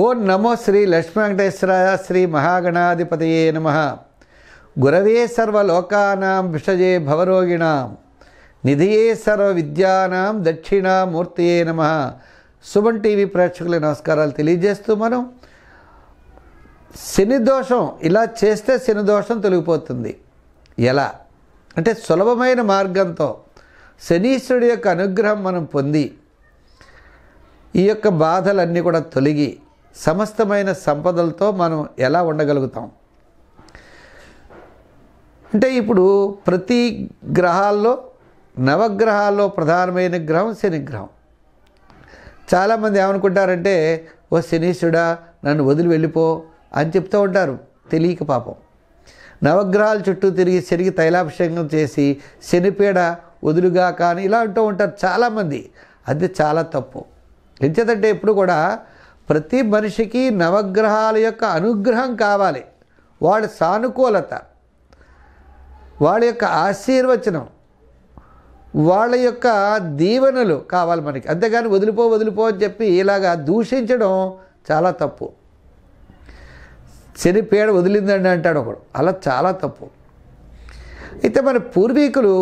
ఓం నమో శ్రీ లక్ష్మీవేంకటేశ్వరాయ శ్రీ మహాగణాధిపతయే నమ గురవే సర్వలోకానాం విషజే భవరోగిణాం నిధియే సర్వ విద్యానాం దక్షిణామూర్తియే నమ సుమన్ టీవీ ప్రేక్షకుల నమస్కారాలు తెలియజేస్తూ మనం శని దోషం ఇలా చేస్తే శని దోషం తొలగిపోతుంది ఎలా అంటే సులభమైన మార్గంతో శనీశ్వరుడు యొక్క అనుగ్రహం మనం పొంది ఈ యొక్క బాధలన్నీ కూడా తొలగి సమస్తమైన సంపదలతో మనం ఎలా ఉండగలుగుతాం అంటే ఇప్పుడు ప్రతి గ్రహాల్లో నవగ్రహాల్లో ప్రధానమైన గ్రహం శనిగ్రహం చాలామంది ఏమనుకుంటారంటే ఓ శనీశ్వడా నన్ను వదిలి వెళ్ళిపో అని చెప్తూ ఉంటారు తెలియక పాపం నవగ్రహాల చుట్టూ తిరిగి శనికి తైలాభిషేకం చేసి శనిపీడ వదులుగా కానీ ఇలా అంటూ ఉంటారు చాలామంది అది చాలా తప్పు ఎంచేతంటే ఎప్పుడు కూడా ప్రతి మనిషికి నవగ్రహాల యొక్క అనుగ్రహం కావాలి వాళ్ళ సానుకూలత వాళ్ళ యొక్క ఆశీర్వచనం వాళ్ళ యొక్క దీవెనలు కావాలి మనకి అంతేగాని వదిలిపో వదిలిపో అని చెప్పి ఇలాగా దూషించడం చాలా తప్పు శని పేడ వదిలిందండి అంటాడు ఒకడు అలా చాలా తప్పు అయితే మన పూర్వీకులు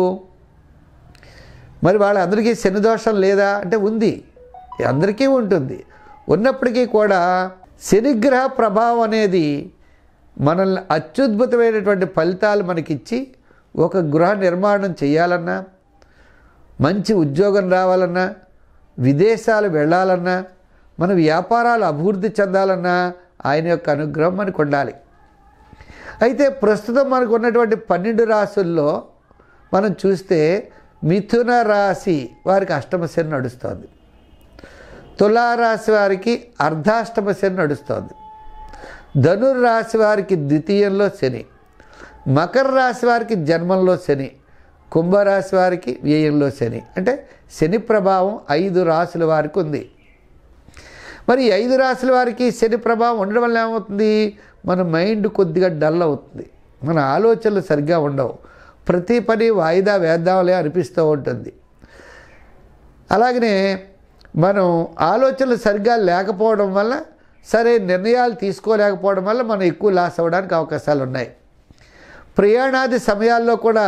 మరి వాళ్ళందరికీ శని దోషం లేదా అంటే ఉంది అందరికీ ఉంటుంది ఉన్నప్పటికీ కూడా శనిగ్రహ ప్రభావం అనేది మనల్ని అత్యద్భుతమైనటువంటి ఫలితాలు మనకిచ్చి ఒక గృహ నిర్మాణం చేయాలన్నా మంచి ఉద్యోగం రావాలన్నా విదేశాలు వెళ్ళాలన్నా మన వ్యాపారాలు అభివృద్ధి చెందాలన్నా ఆయన యొక్క అనుగ్రహం మనకు ఉండాలి అయితే ప్రస్తుతం మనకు ఉన్నటువంటి పన్నెండు రాసుల్లో మనం చూస్తే మిథున రాశి వారికి అష్టమశని నడుస్తుంది తులారాశి వారికి అర్ధాష్టమ శని ధనుర్ ధనుర్రాశి వారికి ద్వితీయంలో శని మకర రాశి వారికి జన్మంలో శని కుంభరాశి వారికి వ్యయంలో శని అంటే శని ప్రభావం ఐదు రాశుల వారికి ఉంది మరి ఐదు రాశుల వారికి శని ప్రభావం ఉండడం వల్ల ఏమవుతుంది మన మైండ్ కొద్దిగా డల్ అవుతుంది మన ఆలోచనలు సరిగ్గా ఉండవు ప్రతి పని వాయిదా వేద్దామలే అనిపిస్తూ ఉంటుంది అలాగనే మనం ఆలోచనలు సరిగ్గా లేకపోవడం వల్ల సరే నిర్ణయాలు తీసుకోలేకపోవడం వల్ల మనం ఎక్కువ లాస్ అవ్వడానికి అవకాశాలు ఉన్నాయి ప్రయాణాది సమయాల్లో కూడా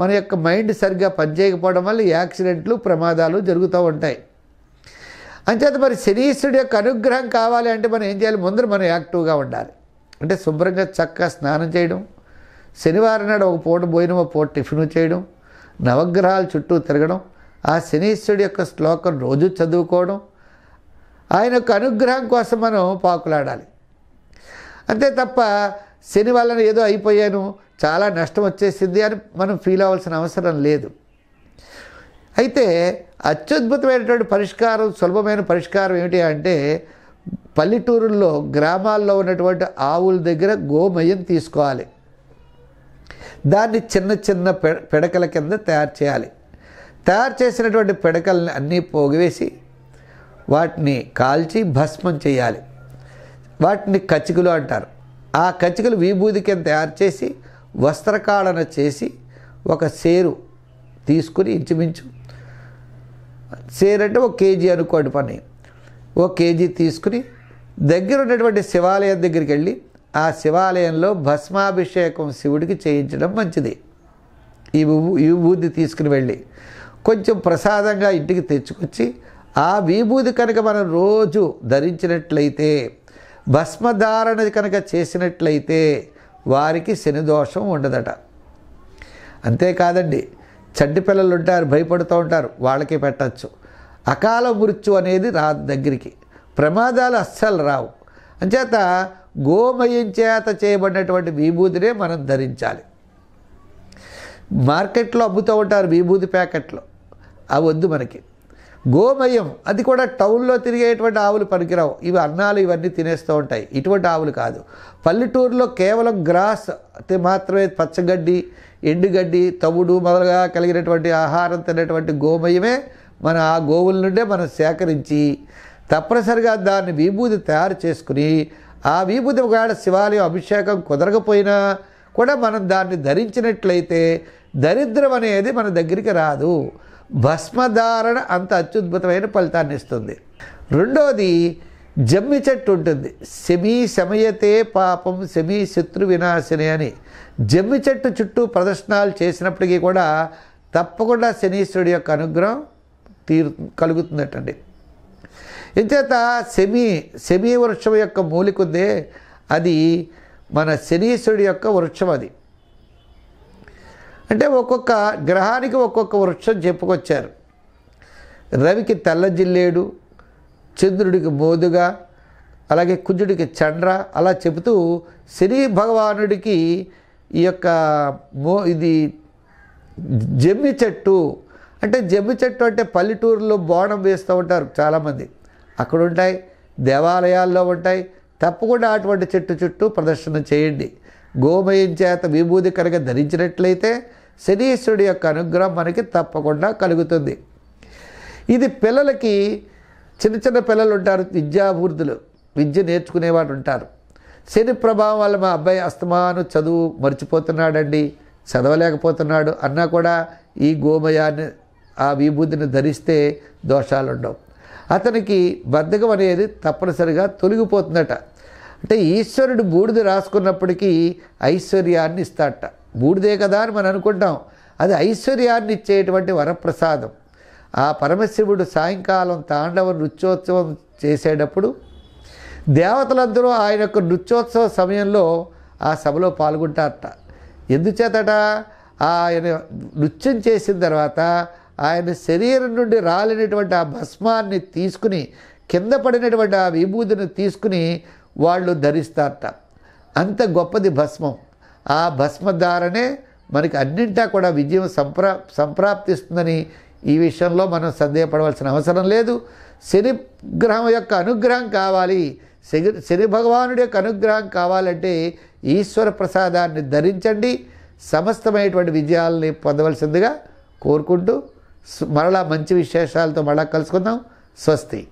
మన యొక్క మైండ్ సరిగ్గా పనిచేయకపోవడం వల్ల యాక్సిడెంట్లు ప్రమాదాలు జరుగుతూ ఉంటాయి అంచేత మరి శనీశ్వరుడు యొక్క అనుగ్రహం కావాలి అంటే మనం ఏం చేయాలి ముందర మనం యాక్టివ్గా ఉండాలి అంటే శుభ్రంగా చక్కగా స్నానం చేయడం శనివారం నాడు ఒక పూట భోజనం ఒక పూట టిఫిన్ చేయడం నవగ్రహాల చుట్టూ తిరగడం ఆ శనీశ్వరుడు యొక్క శ్లోకం రోజు చదువుకోవడం ఆయన యొక్క అనుగ్రహం కోసం మనం పాకులాడాలి అంతే తప్ప శని వలన ఏదో అయిపోయాను చాలా నష్టం వచ్చేసింది అని మనం ఫీల్ అవ్వాల్సిన అవసరం లేదు అయితే అత్యద్భుతమైనటువంటి పరిష్కారం సులభమైన పరిష్కారం ఏమిటి అంటే పల్లెటూరుల్లో గ్రామాల్లో ఉన్నటువంటి ఆవుల దగ్గర గోమయం తీసుకోవాలి దాన్ని చిన్న చిన్న పెడకల కింద తయారు చేయాలి తయారు చేసినటువంటి పిడకల్ని అన్నీ పోగివేసి వాటిని కాల్చి భస్మం చేయాలి వాటిని కచికలు అంటారు ఆ కచికలు విభూది కింద తయారు చేసి వస్త్రకాళన చేసి ఒక సేరు తీసుకుని ఇంచుమించు సేరంటే అంటే ఒక కేజీ అనుకోండి పని ఓ కేజీ తీసుకుని దగ్గర ఉన్నటువంటి శివాలయం దగ్గరికి వెళ్ళి ఆ శివాలయంలో భస్మాభిషేకం శివుడికి చేయించడం మంచిది ఈ విభూతి తీసుకుని వెళ్ళి కొంచెం ప్రసాదంగా ఇంటికి తెచ్చుకొచ్చి ఆ విభూతి కనుక మనం రోజు ధరించినట్లయితే భస్మధారణ కనుక చేసినట్లయితే వారికి శనిదోషం ఉండదట అంతేకాదండి చంటి పిల్లలు ఉంటారు భయపడుతూ ఉంటారు వాళ్ళకి పెట్టచ్చు అకాల మృత్యు అనేది రా దగ్గరికి ప్రమాదాలు అస్సలు రావు అంచేత గోమయం చేత చేయబడినటువంటి విభూతినే మనం ధరించాలి మార్కెట్లో అమ్ముతూ ఉంటారు విభూతి ప్యాకెట్లో ఆ వద్దు మనకి గోమయం అది కూడా టౌన్లో తిరిగేటువంటి ఆవులు పనికిరావు ఇవి అన్నాలు ఇవన్నీ తినేస్తూ ఉంటాయి ఇటువంటి ఆవులు కాదు పల్లెటూరులో కేవలం గ్రాస్ మాత్రమే పచ్చగడ్డి ఎండుగడ్డి తవుడు మొదలుగా కలిగినటువంటి ఆహారం తినేటువంటి గోమయమే మన ఆ గోవుల నుండే మనం సేకరించి తప్పనిసరిగా దాన్ని విభూతి తయారు చేసుకుని ఆ విభూతి ఒకవేళ శివాలయం అభిషేకం కుదరకపోయినా కూడా మనం దాన్ని ధరించినట్లయితే దరిద్రం అనేది మన దగ్గరికి రాదు భస్మధారణ అంత అత్యుద్భుతమైన ఫలితాన్ని ఇస్తుంది రెండోది జమ్మి చెట్టు ఉంటుంది శమీ సమయతే పాపం శమీ శత్రు వినాశని అని జమ్మి చెట్టు చుట్టూ ప్రదర్శనాలు చేసినప్పటికీ కూడా తప్పకుండా శనీశ్వరుడి యొక్క అనుగ్రహం తీరు కలుగుతుందటండి ఇంచేత సెమీ శమీ వృక్షం యొక్క మూలికుందే అది మన శనీశ్వరుడు యొక్క వృక్షం అది అంటే ఒక్కొక్క గ్రహానికి ఒక్కొక్క వృక్షం చెప్పుకొచ్చారు రవికి తెల్ల జిల్లేడు చంద్రుడికి మోదుగా అలాగే కుజుడికి చండ్ర అలా చెబుతూ శని భగవానుడికి ఈ యొక్క మో ఇది జమ్మి చెట్టు అంటే జమ్మి చెట్టు అంటే పల్లెటూరులో బోనం వేస్తూ ఉంటారు చాలామంది అక్కడ ఉంటాయి దేవాలయాల్లో ఉంటాయి తప్పకుండా అటువంటి చెట్టు చుట్టూ ప్రదర్శన చేయండి గోమయం చేత విభూతి కనుక ధరించినట్లయితే శనీశ్వరుడు యొక్క అనుగ్రహం మనకి తప్పకుండా కలుగుతుంది ఇది పిల్లలకి చిన్న చిన్న పిల్లలు ఉంటారు విద్యాభూర్తులు విద్య నేర్చుకునేవాడు ఉంటారు శని ప్రభావం వల్ల మా అబ్బాయి అస్తమాను చదువు మర్చిపోతున్నాడండి చదవలేకపోతున్నాడు అన్నా కూడా ఈ గోమయాన్ని ఆ విభూతిని ధరిస్తే దోషాలు ఉండవు అతనికి బద్ధకం అనేది తప్పనిసరిగా తొలగిపోతుందట అంటే ఈశ్వరుడు బూడిద రాసుకున్నప్పటికీ ఐశ్వర్యాన్ని ఇస్తాట బూడిదే కదా అని మనం అనుకుంటాం అది ఐశ్వర్యాన్ని ఇచ్చేటువంటి వరప్రసాదం ఆ పరమశివుడు సాయంకాలం తాండవ నృత్యోత్సవం చేసేటప్పుడు దేవతలందరూ ఆయన యొక్క నృత్యోత్సవ సమయంలో ఆ సభలో పాల్గొంటారట ఎందుచేతట ఆయన నృత్యం చేసిన తర్వాత ఆయన శరీరం నుండి రాలినటువంటి ఆ భస్మాన్ని తీసుకుని కింద పడినటువంటి ఆ విభూతిని తీసుకుని వాళ్ళు ధరిస్తారట అంత గొప్పది భస్మం ఆ ద్వారానే మనకి అన్నింటా కూడా విజయం సంప్రా సంప్రాప్తిస్తుందని ఈ విషయంలో మనం సందేహపడవలసిన అవసరం లేదు శని గ్రహం యొక్క అనుగ్రహం కావాలి శని శని భగవానుడి యొక్క అనుగ్రహం కావాలంటే ఈశ్వర ప్రసాదాన్ని ధరించండి సమస్తమైనటువంటి విజయాల్ని పొందవలసిందిగా కోరుకుంటూ మరలా మంచి విశేషాలతో మరలా కలుసుకుందాం స్వస్తి